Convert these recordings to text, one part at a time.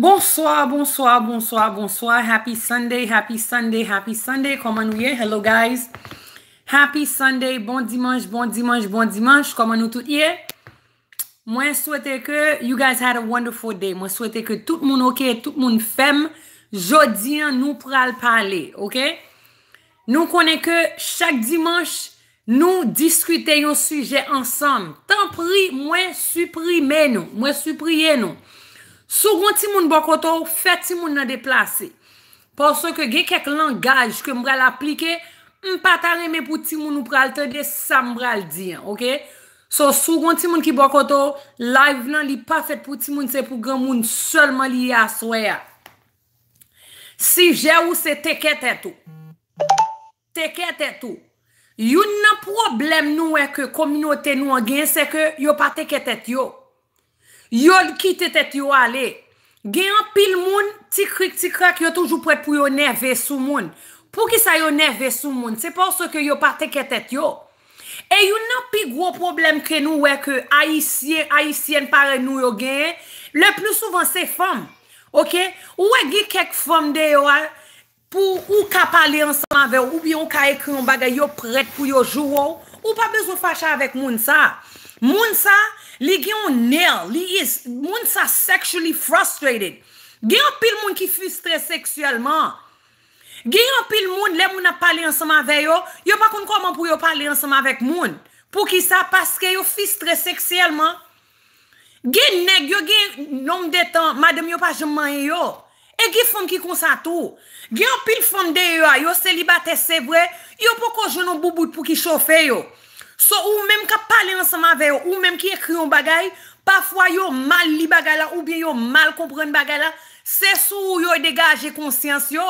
Bonsoir, bonsoir, bonsoir, bonsoir, happy Sunday, happy Sunday, happy Sunday, koman nou ye? Hello guys, happy Sunday, bon Dimanche, bon Dimanche, bon Dimanche, koman nou tout ye? Mwen souwete ke you guys had a wonderful day, mwen souwete ke tout moun ok, tout moun fem, jodi an nou pral pale, ok? Nou konen ke chak Dimanche nou diskute yon suje ansam, tan pri mwen suprime nou, mwen suprime nou. Sougon ti moun bokotor, fet ti moun nan deplase. Poso ke gen kek langaj ke mbrel aplike, mpa ta reme pou ti moun ou pralte de sa mbrel diyan. So, sougon ti moun ki bokotor, live nan li pa fet pou ti moun se pou gen moun solman li yaswea. Si jè ou se teke tetou. Teke tetou. Yon nan problem nou e ke kominote nou an gen se ke yon pa teke tetou yo. Yol ki te tet yo ale, gen an pil moun, ti krik ti krek, yo toujou prete pou yo nerve sou moun. Pou ki sa yo nerve sou moun, se por se ke yo pa te ketet yo. E yon nan pi gro problem kre nou we ke Haitien, Haitien pare nou yo gen, le plou souvan se fom. Ou we gi kek fom de yo, pou ou ka pale ansan ave, ou bi ou ka ekron bagay yo prete pou yo jou ou, ou pa bezou fache avek moun sa. Moun sa, li gen yon ner, li yis, moun sa sexually frustrated. Gen apil moun ki fustre seksyelman. Gen apil moun, le moun ap pale yon seman ve yo, yo pa kon koman pou yo pale yon seman vek moun. Pou ki sa, paske yo fustre seksyelman. Gen neg, gen yon nom detan, madem yo pa jemman yo. E gen foun ki konsa tou. Gen apil foun de yo, yo se li bate se vwe, yo pou ko joun yon bouboute pou ki chofe yo. So ou menm ka pale nan seman veyo, ou menm ki ekriyon bagay, pafwa yo mal li bagay la, ou bien yo mal kompren bagay la, se sou yo yoy degaje konsyans yo.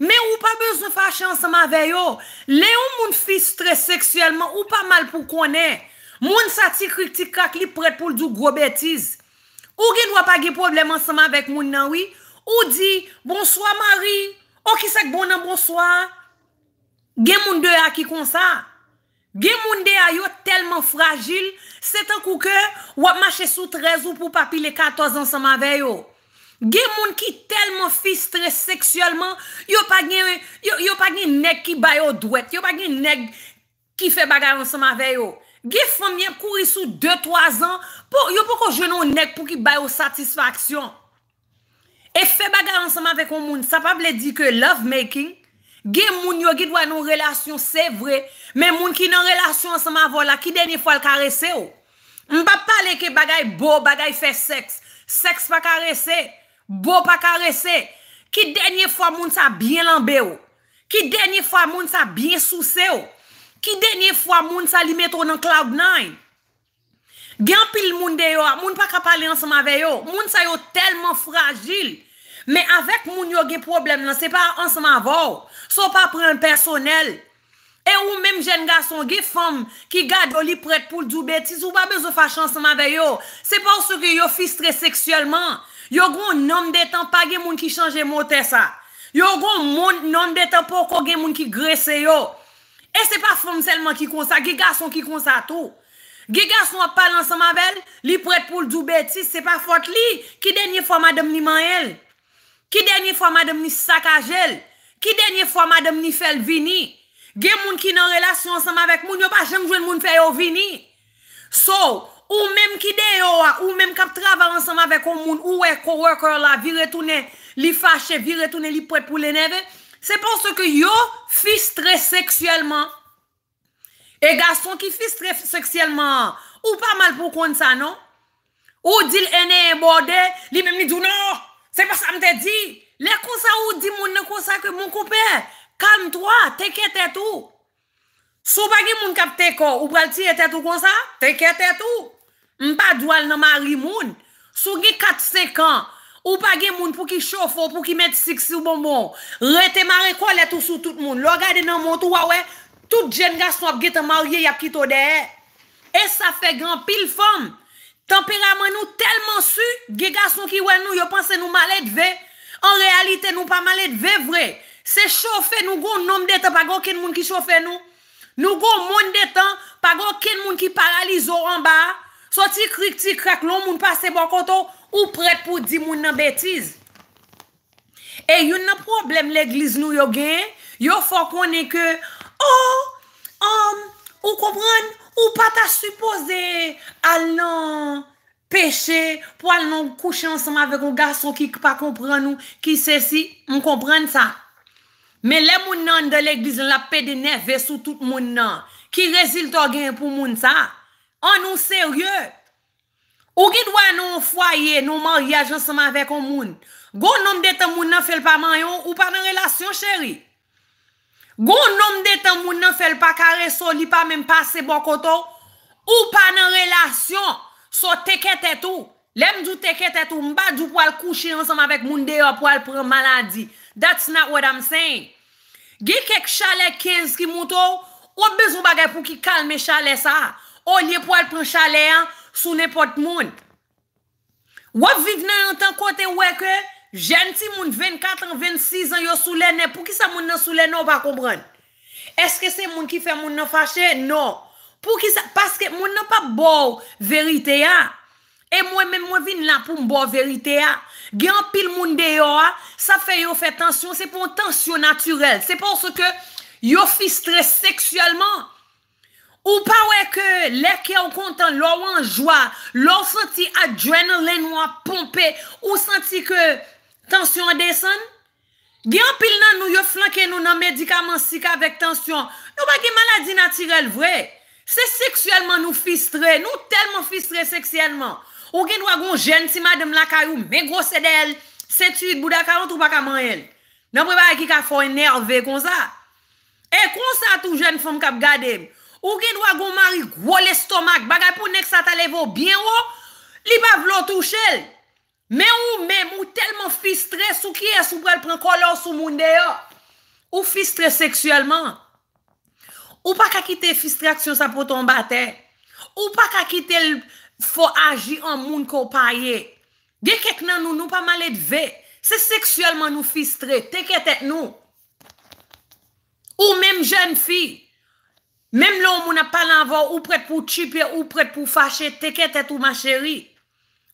Men ou pa bezou fache nan seman veyo, le ou moun fis stres seksyelman ou pa mal pou konen, moun sa ti kritik kak li pret pou ldou grobetiz. Ou gen wapage pobleman seman vek moun nanwi, ou di, bonsoy mari, o ki sek bonan bonsoy, gen moun dey aki konsa. Gen moun de a yo telman fragil, setan kou ke wap mache sou trezou pou papi le 14 ansama ve yo. Gen moun ki telman fi stre seksyolman, yo pa gen nek ki bayo dwet, yo pa gen nek ki fe bagay ansama ve yo. Gen famyen kouri sou 2-3 ans, yo pou ko jenon nek pou ki bayo satisfaksyon. E fe bagay ansama ve kon moun, sa pa ble di ke lovemaking, Gen moun yo gidwa nou relasyon, se vre, men moun ki nan relasyon ansema vola, ki denye fwa l karese yo? M pa pale ke bagay bo, bagay fe seks, seks pa karese, bo pa karese, ki denye fwa moun sa bien lambe yo? Ki denye fwa moun sa bien souse yo? Ki denye fwa moun sa li meto nan cloud nine? Gen pil moun deyo, moun pa ka pale ansema veyo, moun sa yo telman fragil, Mè avèk moun yo gen problem nan, se pa ansama vòw, so pa pren personel. E ou mèm jen gason, gen fòm ki gado li pret pou l djoubetis, ou ba be zo fach ansama vè yo. Se pòsou ki yo fistre seksyèlman, yo goun nom detan pa gen moun ki chanje motè sa. Yo goun nom detan pou kon gen moun ki grese yo. E se pa fòm selman ki konsa, gen gason ki konsa tou. Gen gason wap pal ansama vèl, li pret pou l djoubetis, se pa fòt li ki denye fòm adem niman el. Ki denye fwa madem ni sakajel? Ki denye fwa madem ni fel vini? Gen moun ki nan relasyon ansama vek moun, yo pa jem jwen moun feyo vini? So, ou menm ki de yo a, ou menm kap trava ansama vek moun, ou e koworker la, viretounen li fache, viretounen li pret pou leneve, se pon se ke yo fistre seksyelman. E gason ki fistre seksyelman, ou pa mal pou kon sa, non? Ou dil ene e borde, li menm ni dounan, Se pa sa mte di, le konsa ou di moun ne konsa ke moun koupe, kalm toa, teke tetou. Sou bagi moun kap teko, ou pral ti etetou konsa, teke tetou. Mpa dwal nan mari moun, sou gi kat sekan, ou bagi moun pou ki shofo, pou ki met siksou bonbon. Rete mari kwa letou sou tout moun, lo gade nan moun tou wawè, tout jen gas nou ap gete mariye yap ki to dehe. E sa fe gran pil fom. temperaman nou telman su, gegas nou ki wè nou, yo panse nou malèd ve, an realite nou pa malèd ve vre, se chofe nou goun nom detan, pa goun ken moun ki chofe nou, nou goun moun detan, pa goun ken moun ki paralize ou an ba, so ti krik ti krek loun, moun pase bon konto, ou pret pou di moun nan betiz. E yon nan problem l'egliz nou yo gen, yo fokon e ke, ou, ou kompran, Ou pa ta suppose al nan peche pou al nan kouche anseman vek ou gaso ki pa kompren nou ki se si moun kompren sa. Me le moun nan de lèk dizon la pe de neve sou tout moun nan ki rezil to gen pou moun sa. An nou serye. Ou ki dwen nou fwaye nou moryaj anseman vek ou moun. Goun nom dete moun nan fel pa man yon ou pa nan relasyon chéri. Gon nom de tan moun nan fèl pa kare sou li pa men passe bokotou, ou pa nan relasyon, sou teke tetou. Lem di teke tetou, mba di pou al kouchi ansam avek moun de yo pou al pran maladi. That's not what I'm saying. Ge kek chalet 15 ki moutou, ou bezou bagay pou ki kalme chalet sa. Ou li pou al pran chalet an, sou nepot moun. Ou ap viv nan yon tan kote weke, Jen ti moun 24 an, 26 an yo sou lè nè, pou ki sa moun nan sou lè nan ou pa kompran? Eske se moun ki fè moun nan fachè? Non. Pou ki sa... Paske moun nan pa bò verite ya. E mwen mwen mwen vin la pou mbò verite ya. Gyan pil moun de yo a, sa fè yo fè tensyon, se pon tensyon naturel. Se pon se ke yo fi stress seksyèlman. Ou pa wè ke lè ki an kontan lò wè an jwa, lò senti adrenaline wè pompe, ou senti ke... Tansyon deson. Gyan pil nan nou yo flanke nou nan medikaman sika vek tansyon. Nou bagi maladi natirel vwe. Se seksyelman nou fistre. Nou telman fistre seksyelman. Ou gen wagon jen si madem lakayou. Me gros edel. Setu id budakaroun trou baka man yen. Nan preba ki ka fo enerve kon sa. E kon sa tou jen fom kap gade. Ou gen wagon mari gwo lestomak. Bagay pou nek sa talevo bien wou. Li pa vlo tou chel. Mè ou mè mou telman fistre sou ki es ou pral pran kolor sou moun de yo. Ou fistre seksuelman. Ou pa kakite fistre aksyon sa poton bate. Ou pa kakite l fo aji an moun ko paye. De kek nan nou nou pa male dve. Se seksuelman nou fistre. Teket et nou. Ou mèm jen fi. Mèm lò mou na palan vò ou pret pou chipye ou pret pou fache. Teket et ou ma chéri.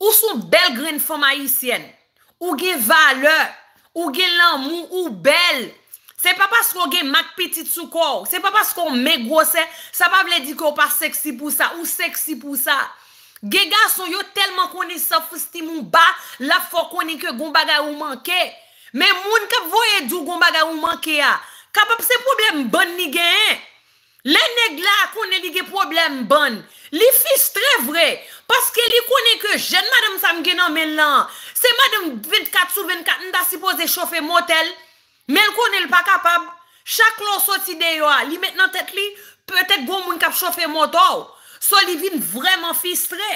Ou sou belgren foma isyen? Ou gen valeur? Ou gen lan moun ou bel? Se pa paskou gen mak petit sou kou? Se pa paskou me grosen? Sa pa ble di kou pa seksi pou sa? Ou seksi pou sa? Gega sou yo telman koni sofisti moun ba la fok koni ke gomba ga ou manke. Men moun kap voye djou gomba ga ou manke ya. Kap ap se problem bon ni gen yon. Le neg la konen li ge problem bon. Li fis tre vre. Paske li konen ke jen madam sa mgenan men lan. Se madam 24 sou 24 n da sipoze chofe motel. Men konen li pa kapab. Chak lon soti deyo a. Li men nan tet li. Petet goun moun kap chofe motow. So li vin vreman fis tre.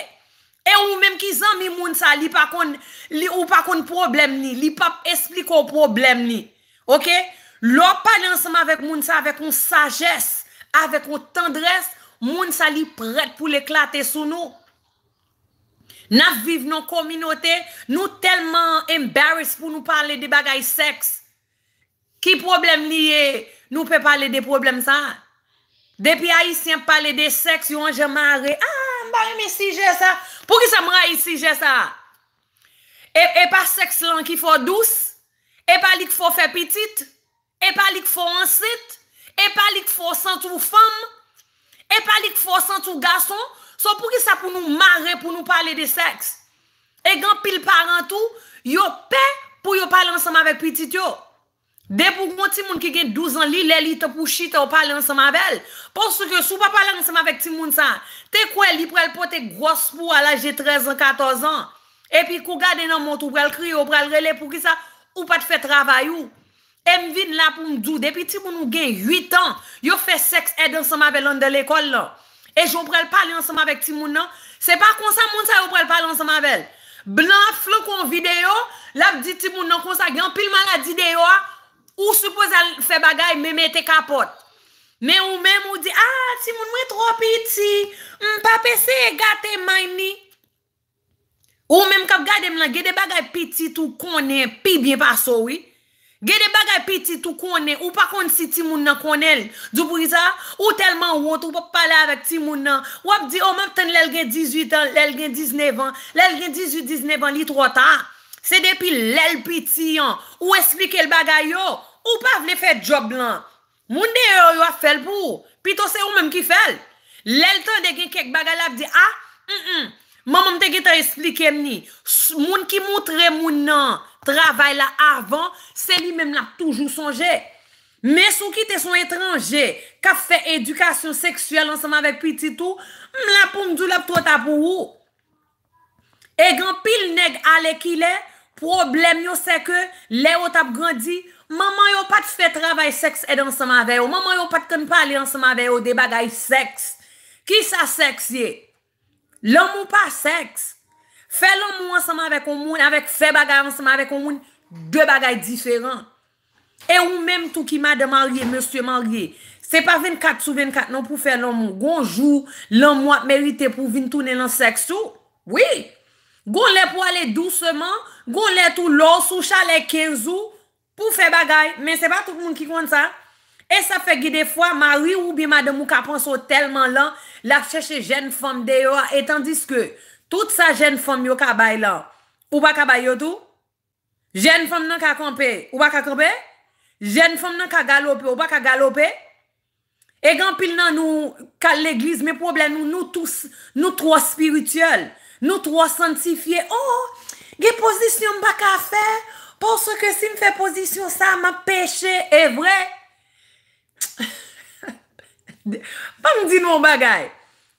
E ou menm ki zan mi moun sa. Li pa kon. Li ou pa kon problem ni. Li pa expliko problem ni. Ok. Lo pa nan seman vek moun sa. Vek moun sajes. avek ou tendres, moun sa li pret pou l'eklate sou nou. Naf viv nou kominote, nou telman embarrassed pou nou pale de bagay seks. Ki problem liye, nou pe pale de problem sa. Depi a, si m pale de seks, yon jemare, a, ah, m bare mi si je sa, pou ki sa m ray si je sa. E, e pa seks lan ki fo douce, e pali ki fo fe pitit, e pali ki fo ansit, e pali ki fo E pa li k fosan tou fom, e pa li k fosan tou gason, so pou ki sa pou nou mare pou nou pale de seks. E gen pil parentou, yo pe pou yo pale ansama vek pi tit yo. De pou k moun timoun ki gen 12 an li, le li te pou chita ou pale ansama vel. Ponso ke sou pa pale ansama vek timoun sa, te kwen li pou el pote gros pou al aje 13 an, 14 an. E pi kou gade nan moun tou pou el kri ou pou el rele pou ki sa, ou pa te fe travay ou. M vin la pou m doud, depi ti moun ou gen 8 an, yo fe seks edi ansama velon de l'ekol nan. E joun prel pale ansama vek ti moun nan, se pa konsa moun sa yo prel pale ansama vel. Blan flon kon videyo, la vdi ti moun nan konsa gen pil maladi deyo a, ou suppose al fe bagay me mette kapot. Men ou men mou di, a ah, ti moun mwen tro piti, m pa pese e gate mayni. Ou men m kap gade m lan, gede bagay piti tou konen pi bien pa soui. Gede bagay piti tou konen, ou pa kon si ti moun nan konen, dupou isa, ou telman wot, ou pa pala avèk ti moun nan, wap di, ou oh, mèp tan lèl gen 18 an, lèl gen 19 an, lèl gen 18-19 an, li trotan. Se depi lèl piti an, ou esplike l bagay yo, ou pa vle fè job lan. Moun de yo yo fèl pou, pi to se ou mèm ki fèl. Lèl ton de gen kek bagay la, ap di, a, ah, m, m, m. Maman mte ki ta esplike mni, moun ki moutre moun nan travay la avan, se li men m la pou toujou sonje. Men sou ki te son etranje, ka fe edukasyon seksyel ansama vek pi titou, m la pou m djou la pou tou tapou ou. Egan pil neg ale ki le, problem yo seke, le yo tap grandi, maman yo pat fe travay seks ed ansama veyo, maman yo pat kon pali ansama veyo de bagay seks. Ki sa seks ye? L'anmou pa seks, fè l'anmou anseman avèk on moun, avèk fè bagay anseman avèk on moun, dè bagay diferan. E ou mèm tou ki madè marye, mèsyè marye, se pa 24 sou 24 nan pou fè l'anmou. Gonjou, l'anmou ap merite pou vin tounen l'anseksou, oui. Gon lè pou alè douceman, gon lè tou lò sou chalè kenzou pou fè bagay, men se pa tout moun ki kon sa. E sa fe gide fwa, mary ou bima de mou ka ponso telman lan, la fcheche jen fom de yo, etan diske, tout sa jen fom yo ka bay lan, ou baka bay yo tou? Jen fom nan ka kompe, ou baka kompe? Jen fom nan ka galope, ou baka galope? E gampil nan nou kal legliz, me problem nou nou tous, nou tro spiritual, nou tro santifiye, oh, ge pozisyon baka fe, porso ke si m fe pozisyon sa, ma peche evre, Pa m di nou bagay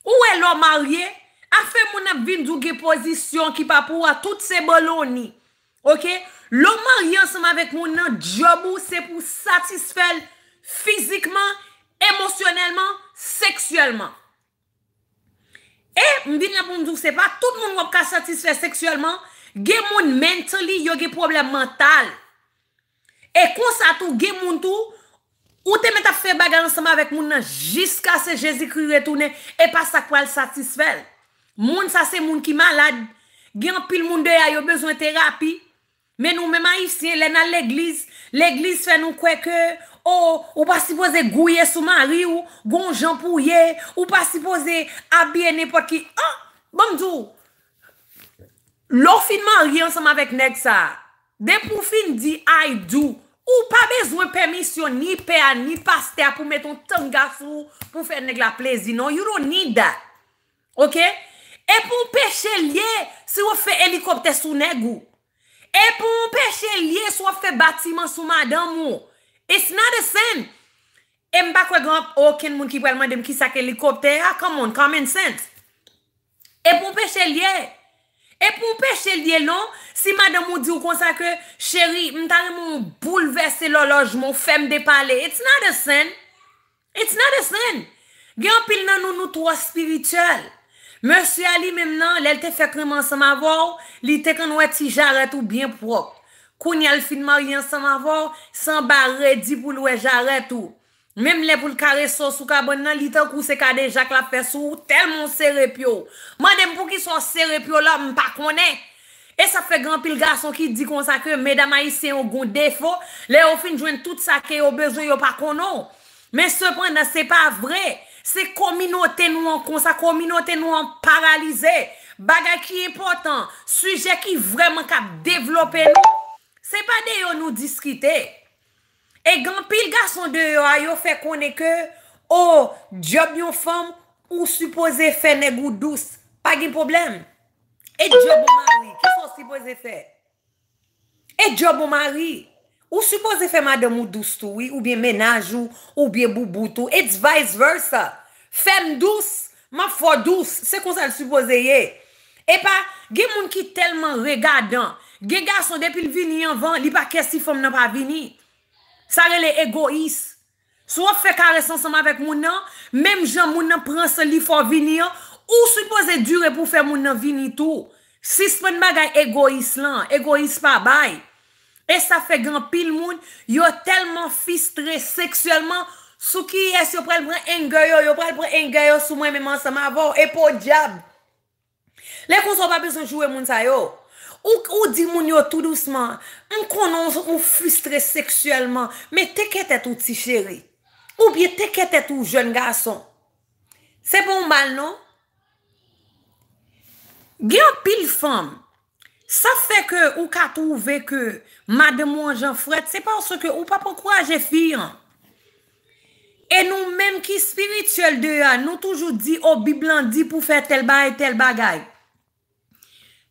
Ou e lò marye Afè moun ap vin djouge pozisyon ki pa pou a tout se boloni Ok Lò marye ansem avèk moun nan jobou Se pou satisfèl fizikman, emosyonèlman, seksyèlman E m di nou ap vin djouge sepa Tout moun wap ka satisfèl seksyèlman Ge moun menteli yoge problem mental E konsa tou ge moun tou Ou te met ap fe bagan ansama vek moun nan jiska se jezi kri retounen e pa sakwal satisfel. Moun sa se moun ki malad, gyan pil moun de a yo bezwen terapi, men nou men ma isyen lena l'eglis, l'eglis fè nou kweke, oh, ou pa sipoze gouye souman ri ou gonjampouye, ou pa sipoze abye ne pot ki, oh, bon lò finman ri ansama vek nek sa, de pou fin di a yi djou, Ou pa bezwe permisyon ni pe a, ni pas te a pou meton tanga sou pou fèr neg la plezi. Non, you don't need that. Ok? E pou pe chè liye si wè fè helikopte sou neg ou. E pou pe chè liye si wè fè batiman sou madan mou. It's not a sin. E mba kwegan ap oken oh, moun ki pwèlman dem ki sak helikopte. Ah, come on, common sense. E pou pe chè liye... E pou peche liye non, si madan mou di ou konsa ke, cheri, mtare moun boulevesse lo loj moun, fem depale, it's not a sin. It's not a sin. Gyan pil nan nou nou trwa spiritual. Monsi Ali mem nan, lel te fe kreman sa ma vò, li te kan wè ti jarè tou bien prop. Koun yal fin maryan sa ma vò, san bare di pou lwè jarè tou. Mem le pou l karesos ou kabon nan litak ou se kade jak la fes ou, telmon serepyo. Man dem pou ki sou serepyo la, m pa konen. E sa fe gran pil gason ki di konsake, meda ma yi se yon goun defo, le ou fin jwen tout sake ou bezo yon pa konon. Men sepanda, se pa vre, se kominote nou an konsa, kominote nou an paralize. Baga ki important, suje ki vreman ka developen nou. Se pa de yon nou diskite. E gan pil gason de yo a yo fe konen ke, o, oh, diob yon fem ou suppose fe negou douz, pa gen problem? E diob ou mari, ke son suppose fe? E diob ou mari, ou suppose fe mademou douz toui, ou bien menajou, ou bien boubou toui, et vice versa. Fem douz, ma fo douz, se kon sa l'suppose ye. E pa, gen moun ki telman regadan, gen gason de pil vini anvan, li pa kesi fem nan pa vini, Sa lè lè egois. Sou wop fè karesan sa mè avèk moun nan, mèm jan moun nan pran se li fò vini an, ou sou pose dure pou fè moun nan vini tou. Si spèn bagay egois lan, egois pa bay. E sa fè gran pil moun, yo telman fistre seksyèlman, sou ki es yo pral pran engay yo, yo pral pran engay yo sou mè mè man sa mè avò, e pou diab. Lè kon so pa pè se jwè moun sa yo. Ou di moun yo tout douceman. Ou konon ou fustre seksuelman. Me teke te tou ti chere. Ou pie teke te tou joun gason. Se bon bal non? Gya pil fam. Sa fe ke ou katou veke. Ma de moun jen fred. Se pan se ke ou pa pou kouaje fi an. E nou menm ki spirituel de yo an. Nou toujou di ou oh, biblan di pou fe tel bagay tel bagay.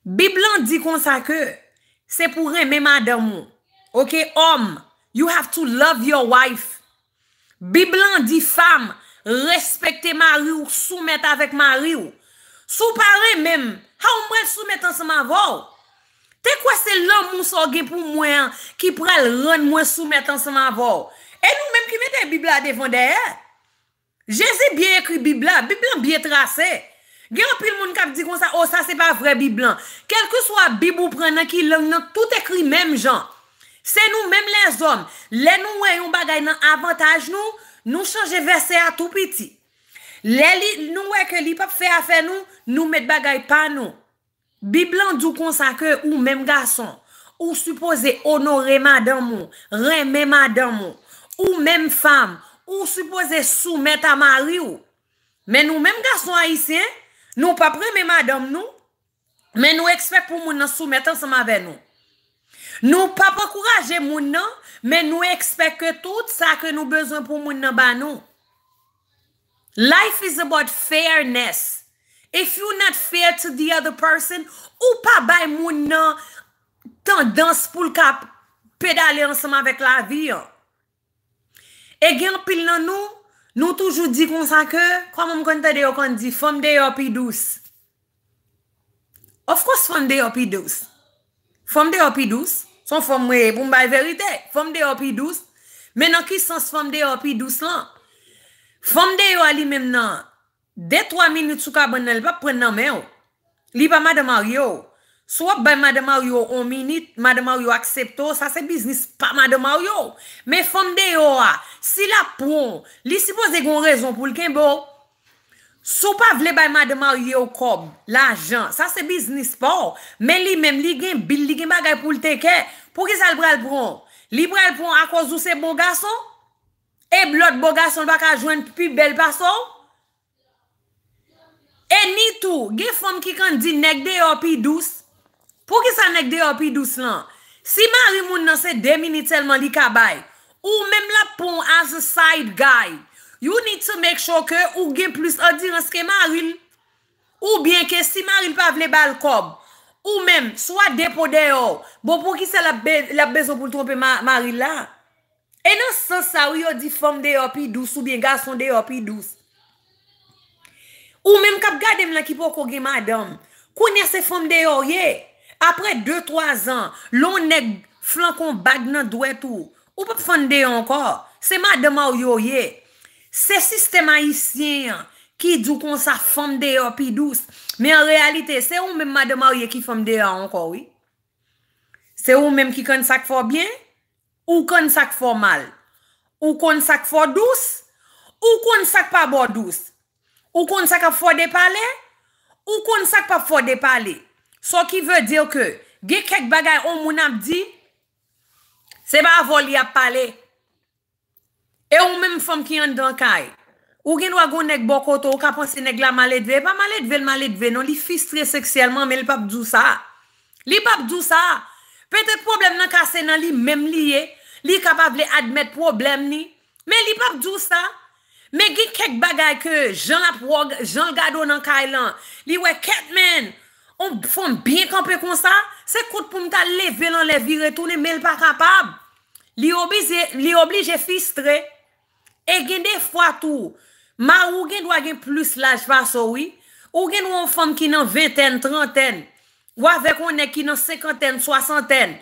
Biblan di konsa ke, se pou reme mada mou. Ok, om, you have to love your wife. Biblan di fam, respekte mari ou soumet avèk mari ou. Soupare mem, ha ou mwen soumet ansa ma vò. Te kwa se lom moun soge pou mwen ki pral ron mwen soumet ansa ma vò. E nou mem ki mette biblan devon dehe. Je zè biye ekri biblan, biblan biye trasey. gen apil moun kap di kon sa, oh sa se pa vre bi blan, kel ke swa bib ou pren nan ki lang nan, tout ekri menm jan, se nou menm les om, le nou wey yon bagay nan avantaj nou, nou chanje verse a tou piti, le li nou wey ke li pap fe afe nou, nou met bagay pa nou, bi blan di kon sa ke ou menm gason, ou suppose ono reyman dan moun, reymenman dan moun, ou menm fam, ou suppose sou met a mari ou, menm ou menm gason a yisi en, Nou pa preme madam nou, men nou ekspek pou moun nan soumetan seman ve nou. Nou pa pa kouraje moun nan, men nou ekspek ke tout sa ke nou bezon pou moun nan ba nou. Life is about fairness. If you not fair to the other person, ou pa bay moun nan tendans pou lka pedale ansama vek la vi. E gen pil nan nou, Nou toujou di kon san ke, kwa moun konta deyo kon di, fom deyo api douz. Of kos fom deyo api douz? Fom deyo api douz, son fom mwen pou mba verite, fom deyo api douz, men an ki son fom deyo api douz lan. Fom deyo ali mem nan, dey 3 minout sou kabon nan li pa pren nan men yo, li pa ma deman yo oh. yo. Sou wap bay mada maryo on minit, mada maryo aksepto, sa se biznis pa mada maryo. Me fom de yo a, si la pron, li sipo zekon rezon pou lken bo. Sou pa vle bay mada maryo yo kom, la jan, sa se biznis po. Men li mem li gen bil li gen bagay pou lteke, pou ki sa lbrel pron? Li brel pron akwa zuse boga son? E blot boga son baka jwen pi bel pa son? E ni tou, gen fom ki kan di nek de yo pi douz? Po ki sa nèk deyo pi dous lan? Si maril moun nan se demini telman li kabay, ou mèm la pon as a side guy, you need to make sure ke ou gen plus odiranske maril. Ou bien ke si maril pa vle bal kob, ou mèm, swa depo deyo, bo po ki sa la bezo pou l'trompe maril la. E nan sa sa ou yo di fòm deyo pi dous ou bien gason deyo pi dous. Ou mèm kap gadem la ki po kogue madam, kou nè se fòm deyo yey, apre 2-3 an, loun nek flankon bag nan dwe tou, ou pe fande yo ankor, se ma dema ou yo ye, se sistema isyen, ki djou kon sa fande yo pi douz, men en realite, se ou men ma dema ou ye ki fande yo ankor, se ou men ki kon sak fo bien, ou kon sak fo mal, ou kon sak fo douz, ou kon sak pa bo douz, ou kon sak pa fo depale, ou kon sak pa fo depale, So ki ve diyo ke, ge kek bagay ou moun ap di, se ba avon li ap pale, e ou menm fom ki an dan kay, ou gen wak goun nek bokoto, ou kaponsi nek la maledve, e pa maledve l maledve non, li fistre seksyelman, men li pap djou sa, li pap djou sa, pe te problem nan kase nan li menm li ye, li kapav li admet problem ni, men li pap djou sa, men ge kek bagay ke, jan ap wak, jan l gado nan kay lan, li we ket menn, Fonm byen kanpe kon sa, se kout pou mta le ve lan le vi re tou ne mel pa kapab. Li obli je fistre. E gen de fwa tou. Ma ou gen do a gen plus laj pa soui. Ou gen ou an fom ki nan 20, 30, ou ave kon ne ki nan 50, 60.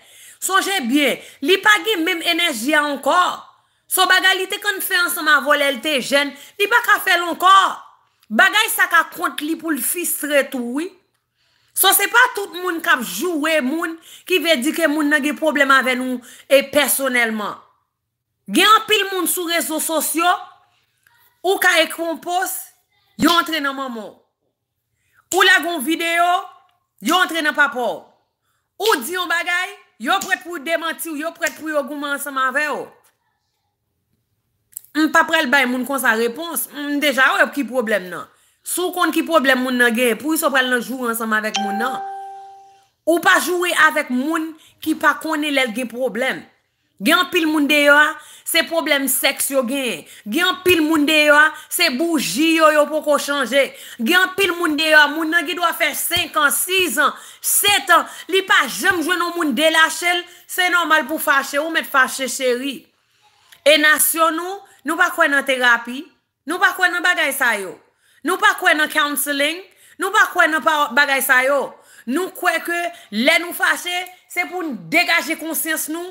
Sonje byen, li pa gen menm enerji ankor. Son bagay li te kon fè ansan ma vol el te jen, li pa ka fè lankor. Bagay sa ka kont li pou l fistre toui. So se pa tout moun kap jowe moun ki ve di ke moun nage problem ave nou e personelman. Gen apil moun sou rezo sosyo, ou ka ekwon pos, yon tre nan mamon. Ou lagon video, yon tre nan papon. Ou di yon bagay, yon prete pou demanti ou yon prete pou yon goman seman ve yo. M pa prel bay moun kon sa repons, m deja ou yon ki problem nan. Sou kon ki problem moun nan gen, pou yi sou pral nan joure ansam avèk moun nan. Ou pa joure avèk moun ki pa koni lèl gen problem. Gen pil moun de yo, se problem seks yo gen. Gen pil moun de yo, se bougi yo yo pou ko chanje. Gen pil moun de yo, moun nan gen do a fè 5 an, 6 an, 7 an. Li pa jem joun nou moun de la chel, se normal pou fache ou met fache cheri. E nasyon nou, nou pa kwen nan terapi, nou pa kwen nan bagay sa yo. Nou pa kwen nan kaounseling, nou pa kwen nan pa bagay sayo. Nou kwen ke lè nou fache, se pou degaje konsyans nou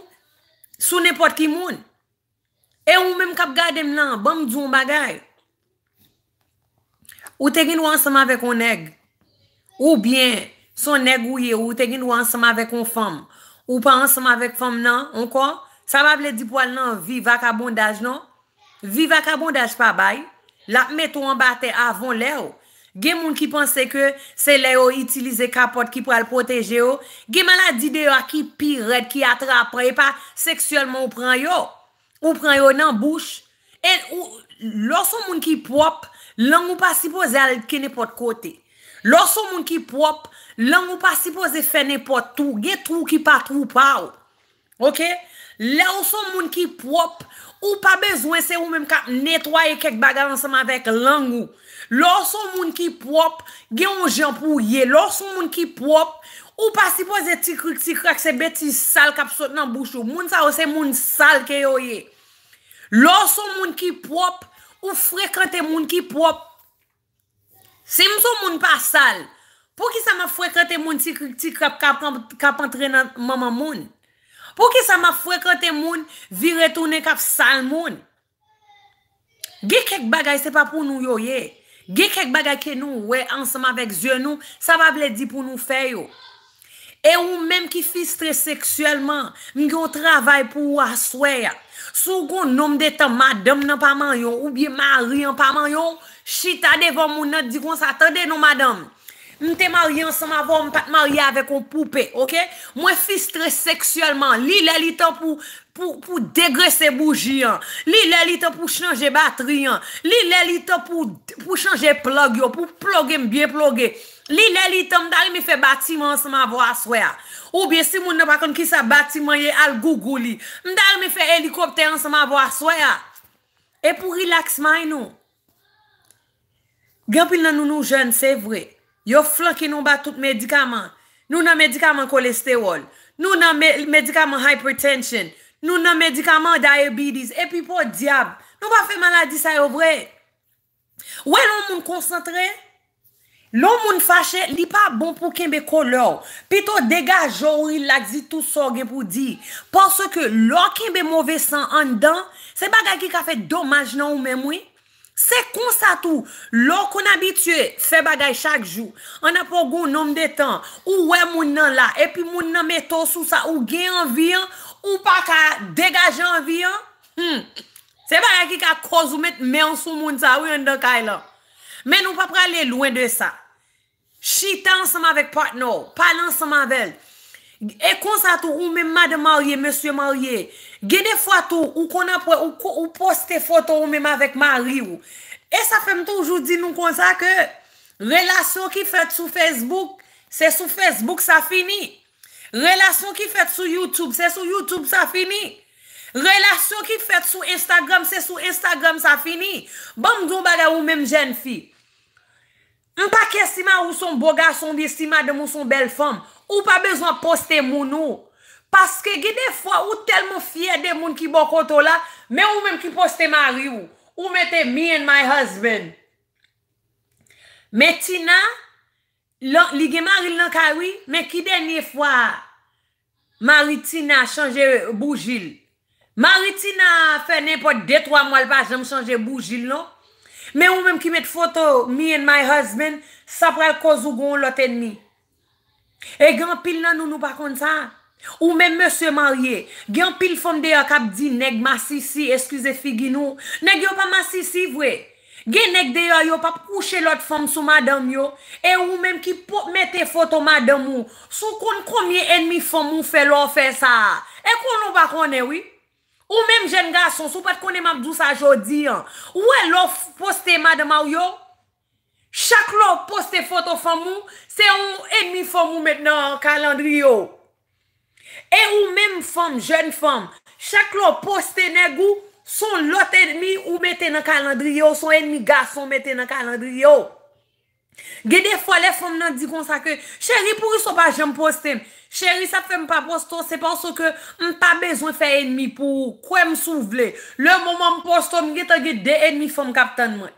sou nepot ki moun. E ou mèm kap gade m nan, bèm djoun bagay. Ou tegin wansama vek on neg, ou bien son neg ou ye, ou tegin wansama vek on fam, ou pa wansama vek fam nan, on kon. Sa wap le di pwal nan, viva ka bondaj nan, viva ka bondaj pa baye. La metou anbate avon le ou. Ge moun ki panse ke se le ou itilize kapot ki pral proteje ou. Ge maladi de ou a ki pi red ki atrapre. E pa seksyolman ou pran yo. Ou pran yo nan bouch. En ou, lò son moun ki prop, lang ou pa sipoze al kene pot kote. Lò son moun ki prop, lang ou pa sipoze fene pot tou. Ge trou ki pa trou pa ou. Ok? Lò son moun ki prop, Ou pa bezwen se ou menm kap netwaye kek bagal ansama vek lang ou. Lorson moun ki prop, gen yon jampou ye. Lorson moun ki prop, ou pasipoze tikrik tikrak se beti sal kap sot nan bouchou. Moun sa ou se moun sal ke yo ye. Lorson moun ki prop, ou frekante moun ki prop. Se moun son moun pa sal, pou ki sa ma frekante moun tikrik tikrak kap antre nan maman moun? Ou ki sa ma frekante moun, vi retounen kap sal moun. Ge kek bagay se pa pou nou yoye. Ge kek bagay ke nou we ansama vek zyon nou, sa pa ble di pou nou feyo. E ou menm ki fi stre seksuelman, ming yo travay pou ou aswe ya. Sou kon nom de ta madam nan paman yo, ou biye mari nan paman yo, shitade vò moun nan di kon sa tade nou madam. Mwen te marye anseman vo, mwen pat marye avè kon poupè, ok? Mwen fi stre seksyèlman. Li lè li ta pou degre se bougi an. Li lè li ta pou chanje batri an. Li lè li ta pou chanje plogue yo, pou plogue mbyen plogue. Li lè li ta mdari me fè batiman anseman vo aswe a. Ou bie si moun nan pakon ki sa batiman ye al gogo li. Mdari me fè helikopter anseman vo aswe a. E pou relax may nou. Gapil nan nou nou jen, se vrej. Yo flan ki nou ba tout medikaman, nou nan medikaman kolesterol, nou nan medikaman hypertension, nou nan medikaman diabetes, epi pou diab, nou ba fe maladi sa yo vre. Ouè loun moun konsantre, loun moun fache li pa bon pou kenbe kolor, pito dega joril lakzi tout so gen pou di, porso ke loun kenbe mouve san an dan, se baga ki ka fet domaj nan ou men moui. Se kon sa tou, lo kon abitye, fe bagay chak jou. An apou goun nom de tan, ou we moun nan la, epi moun nan meto sou sa, ou gen an vi an, ou pa ka degaje an vi hmm, an. Se bagay ki ka kozou met men sou moun sa, ou yon de kay e lan. Men nou pa prale louen de sa. Chita an seman vek partner, palan seman vel. E konsa tou ou men ma de marye, monsie marye. Gede fwa tou ou kon apwe ou poste fwa tou ou men ma vek marye ou. E sa fem tou oujouz di nou konsa ke. Relasyon ki fet sou Facebook, se sou Facebook sa fini. Relasyon ki fet sou Youtube, se sou Youtube sa fini. Relasyon ki fet sou Instagram, se sou Instagram sa fini. Bomjou baga ou men jen fi. Un pa kestima ou son boga, son vestima de moun son bel fom. Ou pa bezon poste moun ou. Paske gede fwa ou telman fye de moun ki bo koto la, men ou menm ki poste mari ou. Ou menm te me and my husband. Men ti na, li gen mari lankawi, men ki denye fwa mari ti na chanje boujil. Mari ti na fe nepo de troa mwal pa jenm chanje boujil nou. Men ou men ki met foto mi en my husband, sa pral kozou goun lot en mi. E gen pil nan nou nou bakon sa? Ou men M. Marier, gen pil fom deyo kap di neg ma sisi, eskuse figi nou. Neg yo pa ma sisi vwe. Gen neg deyo yo pap kouche lot fom sou madame yo. E ou men ki met foto madame yo, sou kon konye en mi fom yo fe lo fe sa. E kon nou bakon e wwe? Ou mem jen gason, sou pat konen mam dous a jodi an, ou e lo poste madama ou yo, chak lo poste foto famou, se ou enmi famou met nan kalandri yo. E ou mem fam, jen fam, chak lo poste negou, son lot enmi ou met nan kalandri yo, son enmi gason met nan kalandri yo. Ge defwa le fom nan di kon sa ke Cheri pou yi sopa jen postem Cheri sa fèm pa posto Se panso ke m pa bezwen fè enmi pou Kwen m souvle Le mouman postom Ge ta ge de enmi fom kapten mwen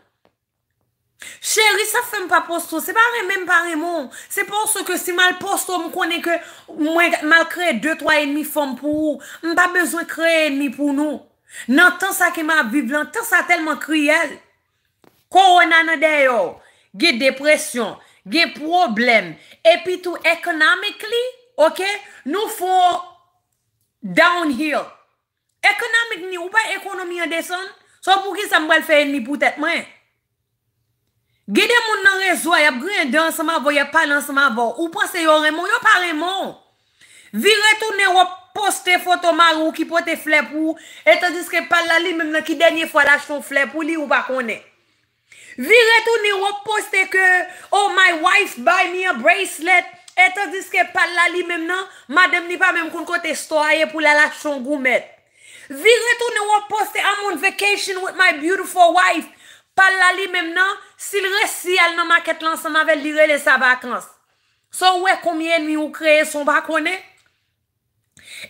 Cheri sa fèm pa posto Se parè mèm parè moun Se panso ke si mal posto M konen ke m mal kre 2-3 enmi fom pou M pa bezwen kre enmi pou nou Nan tan sa ke m aviv lan Tan sa telman kri el Kwa wè nan an deyo Ge depresyon, ge problem, epi tou ekonomik li, ok, nou fwo down here. Ekonomik ni, ou pa ekonomi yon deson, sa pou ki sa mbel fey ni poutet mwen. Ge de moun nan rezwa, yap gren de ansama vò, yap pal ansama vò, ou pa se yon remon, yon pa remon. Vi retounen wop poste fotomar ou ki pote flep ou, etan diske pal la li menm la ki denye fwa la chon flep ou li ou pa konen. Vi retouni wop poste ke, oh my wife buy me a bracelet, eto diske pal la li mem nan, madem ni pa menm kon kote sto a ye pou la lakson gou met. Vi retouni wop poste, I'm on vacation with my beautiful wife, pal la li mem nan, sil resi al nan ma ket lan sa ma vel li rele sa bakans. So we komyen mi ou kreye son bakone?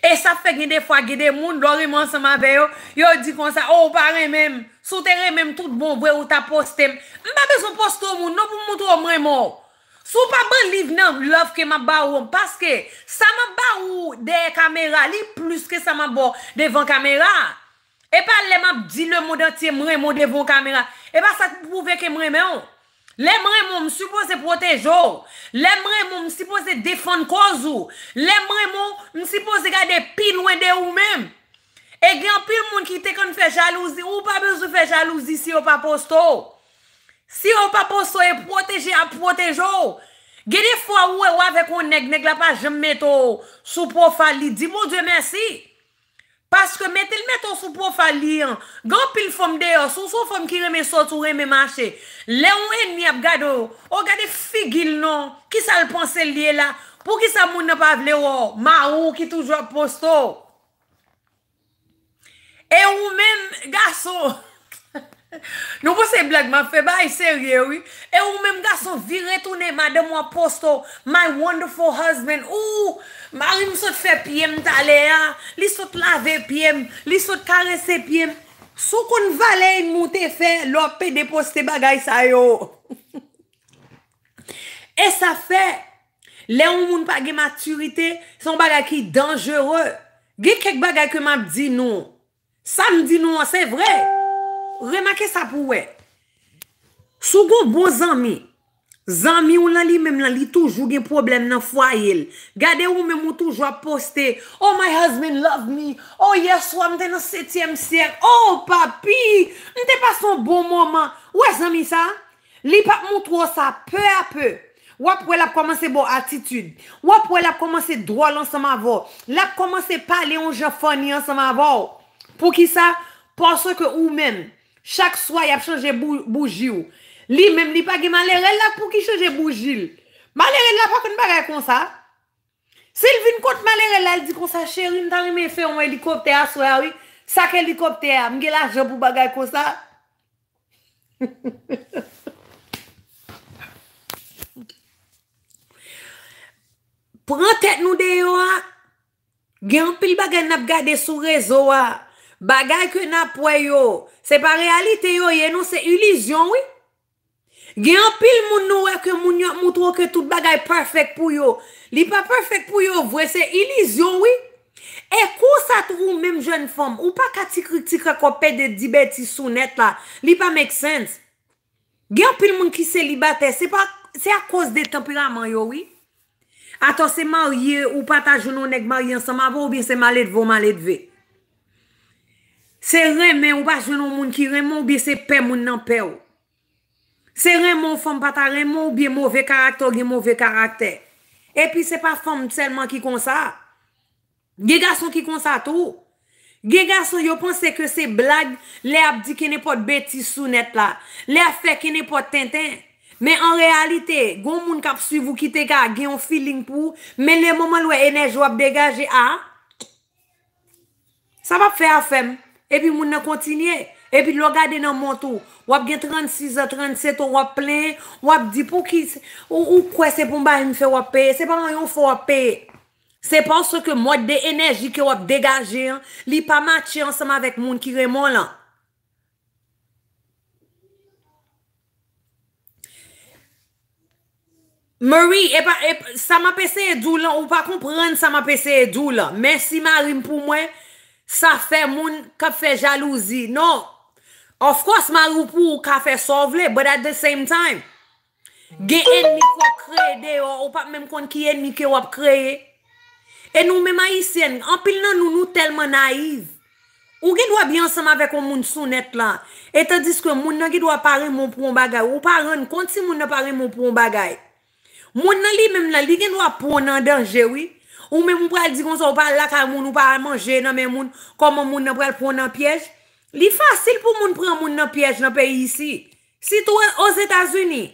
E sa fek ni defwa gede moun, do riman sa ma veyo, yo di konsa, oh pare menm. Sou tere menm tout bon vwe ou ta postem. Mpa bezon postou moun, nou pou mwotou mwen moun. Sou papan li vnen lòf ke mba baroum. Paske, sa mba barou de kamera, li plus ke sa mba bo e devon kamera. Epa, le mba di le mwotou mwen mwen devon kamera. Epa, sa pou pouve ke mwen mwen. Le mwen mwen msupose protejou. Le mwen mwen msupose defon kouzou. Le mwen mwen msupose gade pi lwen de ou menm. E genpil moun ki te kon fè jalouzi, ou pa bezou fè jalouzi si ou pa posto. Si ou pa posto e proteje, ap protejo. Gede fwa ou e wav e kon neg neg la pa jem meto sou profali. Di moun die mersi. Paske metel meto sou profali. Genpil fom de yo, sou sou fom ki reme sot ou reme mache. Le ou en mi ap gado, ou oh, gade figil non. Ki sa l panse liye la, pou ki sa moun ap avle yo, oh, ma ou ki tou jok posto. E ou men gaso, nou pou se blag ma fe, ba yi e serye wii, e ou men gaso viret ou ne madam waposto, my wonderful husband, ou marim sot fe pye m talen ya, li sot lave pye m, li sot karese pye m, sou kon vale yi moute fe, lor pe deposte bagay sayo. E sa fe, le ou moun page maturite, son bagay ki denjere, ge kek bagay ke map di nou. Sa m di nou an, se vre. Remake sa pou we. Soukou bon zami. Zami ou nan li menm nan li toujou gen problem nan fwa yel. Gade ou menm ou toujou ap poste. Oh my husband love me. Oh yes wame ten an setyem siyek. Oh papi. Nte pa son bon mouman. Ou e zami sa? Li pap moutrou sa peu a peu. Wap wèl ap komanse bo atitude. Wap wèl ap komanse drôle an seman vò. Wap wèl ap komanse pale an jafoni an seman vò. Pou ki sa, poun se ke ou men, chak swa yap chanje boujil. Li men li pa ge malere la pou ki chanje boujil. Malere la pou kon bagay kon sa. Se il vin kont malere la, li di kon sa, cheri, nou tan reme fe yon helikopter a swa, sak helikopter a, mge la jen pou bagay kon sa. Pou an tet nou de yo a, gen an pil bagay nap gade sou rezo a, Bagay ke na pwe yo, se pa realite yo, ye nou se ilizyon, oui. Gen apil moun nou e ke moun nyot moutro ke tout bagay perfect pou yo. Li pa perfect pou yo, vwe, se ilizyon, oui. E kousa tou mèm jen fòm, ou pa katikrik tika kopè de dibè ti sou net la, li pa make sense. Gen apil moun ki se li bate, se a kos de tempiraman, yo, oui. Ato se ma ou ye, ou pa ta jounou nek ma ou ye, se ma vò ou bien se ma let vò, ma let vey. Se ren men ou bas jounou moun ki ren moun bi se pe moun nan pe ou. Se ren moun fom pata ren moun bi mouve karakter, gen mouve karakter. E pi se pa fom tselman ki konsa. Gen gason ki konsa tou. Gen gason yo pense ke se blag le ap di ki ne pot beti sou net la. Le ap fe ki ne pot tenten. Men en realite, goun moun kap sui vou ki te ka, gen yon feeling pou. Men le mouman lwe ene jo ap degaje a. Ah, Sa va fe afem. Epi moun nan kontinye, epi lwa gade nan mwoto, wap gen 36 a 37, wap plen, wap di pou ki, ou kwa se pou mba yon fè wap pe, se pa mwen yon fè wap pe. Se pa anso ke mwot de enerji ke wap degaje, li pa ma tche ansama vek moun ki remon lan. Moui, e pa, e pa, sa ma pese e dou lan, ou pa kompren sa ma pese e dou lan, mersi ma rim pou mwen. Sa fè moun kap fè jalouzi. Non. Of course, mar ou pou ou kap fè sovle. But at the same time, gen enn mi kwa kre de yo. Ou pa mèm kon ki enn mi kwe wap kreye. E nou mèm ayisyen. Anpil nan nou nou telman naiv. Ou gen wap yansam avek ou moun sou net lan. E ta dis ke moun nan gen wap pare moun pou m bagay. Ou pa ren konti moun nan pare moun pou m bagay. Moun nan li mèm la li gen wap pou nan denje wii. Ou mè moun pral di kon so, ou pral lakar moun, ou pral manje nan mè moun, koman moun nan pral pran nan piyej. Li fasil pou moun pran moun nan piyej nan peyi yisi. Si tou wè e os Etasuni.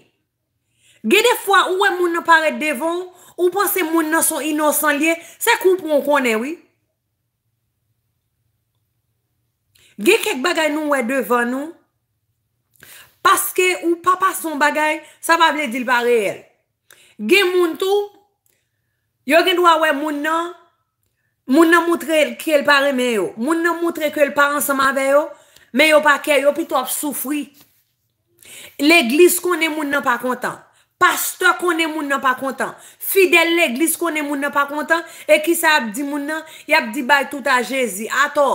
Ge defwa ou wè e moun nan paret devon, ou panse moun nan son inosan liye, se koupon konen, wè. Ge kek bagay nou wè devon nou, paske ou papas son bagay, sa pa vle dil parel. Ge moun tou, Yo gen wawè moun nan, moun nan moutre ke el pare me yo. Moun nan moutre ke el pare ansama ve yo. Me yo pa ke yo, pi to ap soufri. L'eglis konen moun nan pa kontan. Pasto konen moun nan pa kontan. Fidel l'eglis konen moun nan pa kontan. E ki sa ap di moun nan, yap di bay tout a jezi. Ato,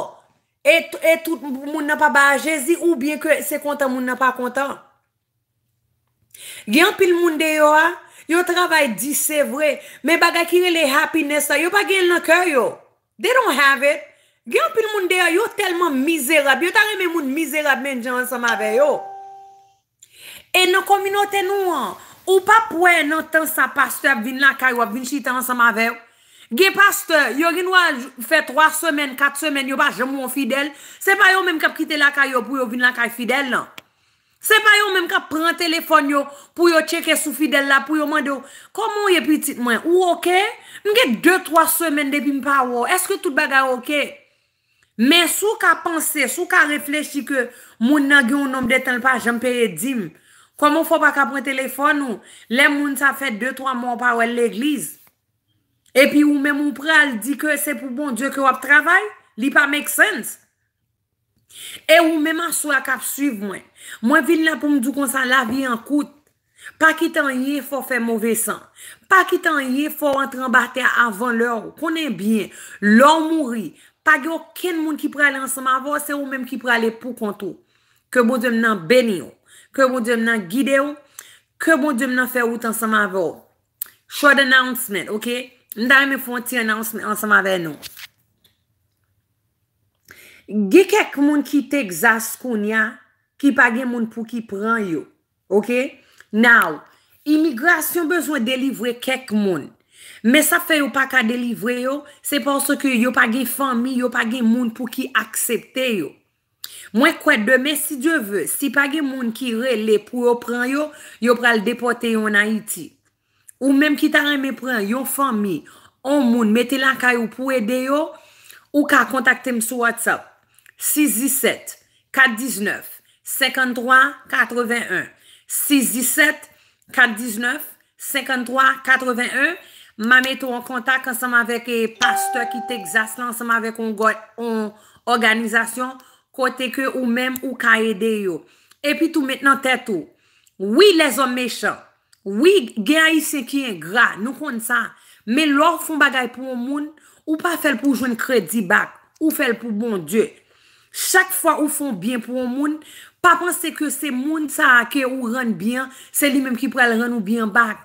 et e tout moun nan pa bay a jezi, ou bien se kontan moun nan pa kontan. Gen pil moun de yo a, Yo travay di se vre, me baga ki rele happiness a, yo pa gen la kè yo. They don't have it. Gen apil moun de a, yo telman mizerab, yo ta reme moun mizerab men jan ansama ve yo. E nan kominote nou an, ou pa pouen nan tan sa pastor ap vin la kè yo ap vin chita ansama ve yo. Gen pastor, yo gen waj fè 3 semen, 4 semen, yo pa jam wou an fidèl. Se pa yo menm kap kite la kè yo pou yo vin la kè fidèl nan. Se pa yo mèm ka pren telefon yo pou yo cheke sou fidèl la pou yo mèd yo. Koman yè pitit mwen? Ou okey? Mwen gen 2-3 semen depi mpawo. Eske tout bagay okey? Mè sou ka pense, sou ka reflej si ke moun nage yon nom detenl pa jampèye dim. Koman fò pa ka pren telefon ou? Lè moun sa fè 2-3 moun pawel l'eglise. E pi ou mèm ou pral di ke se pou bon dje ke wap travay? Li pa make sense? E ou menman sou ak ap suiv mwen, mwen vil nan pou mdou konsan la vi an kout, pa ki tan ye fò fè mouvè san, pa ki tan ye fò rentran ba tè avan lò, konen byen, lò mouri, pa gyo ken moun ki pralè ansama vò, se ou menm ki pralè e pou kontou, ke bon jèm nan beni yo, ke bon jèm nan gide yo, ke bon jèm nan fè wout ansama vò. Short announcement, ok? Nda yon me fò ti announcement ansama vè nou. Ge kek moun ki te gzas koun ya, ki page moun pou ki pran yo. Ok? Now, imigrasyon bezwen delivre kek moun. Me sa fe yo pa ka delivre yo, se porso ki yo page fami, yo page moun pou ki aksepte yo. Mwen kwa deme, si diyo ve, si page moun ki rele pou yo pran yo, yo pral depote yo nan iti. Ou menm ki ta reme pran, yo fami, ou moun meti lanka yo pou ede yo, ou ka kontakte m sou WhatsApp. 617-419-5381 617-419-5381 617-419-5381 Mame tou an kontak anseman vek e Pasteur ki te exaslan anseman vek An organizasyon Kote ke ou menm ou ka ede yo E pi tou metnan tetou Oui les hommes méchants Oui, gen y se kien gra Nou kon sa Men lor fon bagay pou moun Ou pa fel pou joun kredi bak Ou fel pou bon dieu Chak fwa ou fon byen pou moun, pa pense ke se moun sa ake ou ran byen, se li menm ki prel ran ou byen bak.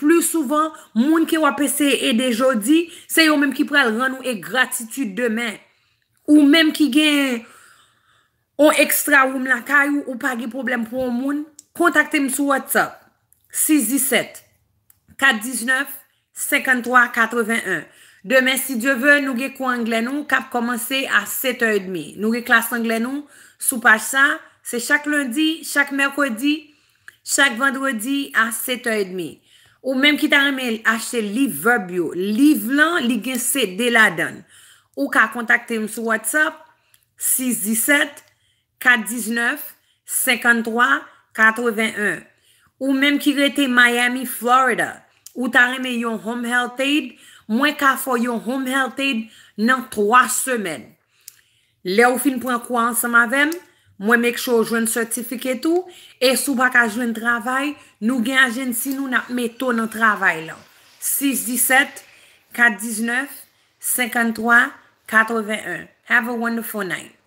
Plu souvan, moun ke wapese e dejo di, se yo menm ki prel ran ou e gratitude demen. Ou menm ki gen ou ekstra ou mlakay ou ou pa ge problem pou moun, kontakte m sou WhatsApp 617-419-5381. Demen si diyo ve, nou ge kwa anglen nou, kap komanse a 7h30. Nou ge klas anglen nou, sou pach sa, se chak londi, chak merkodi, chak vendredi a 7h30. Ou menm ki ta reme achte li verb yo, li vlan li gen se de la don. Ou ka kontakte yon sou WhatsApp, 617-419-5381. Ou menm ki rete Miami, Florida, ou ta reme yon Home Health Aid, Mwen ka fò yon home health aid nan 3 semen. Le ou fin pou an kouan sa mavem, mwen mek chò joun certifi ke tou. E sou bak a joun travay, nou gen ajen si nou nan metou nan travay lan. 617-419-5381 Have a wonderful night.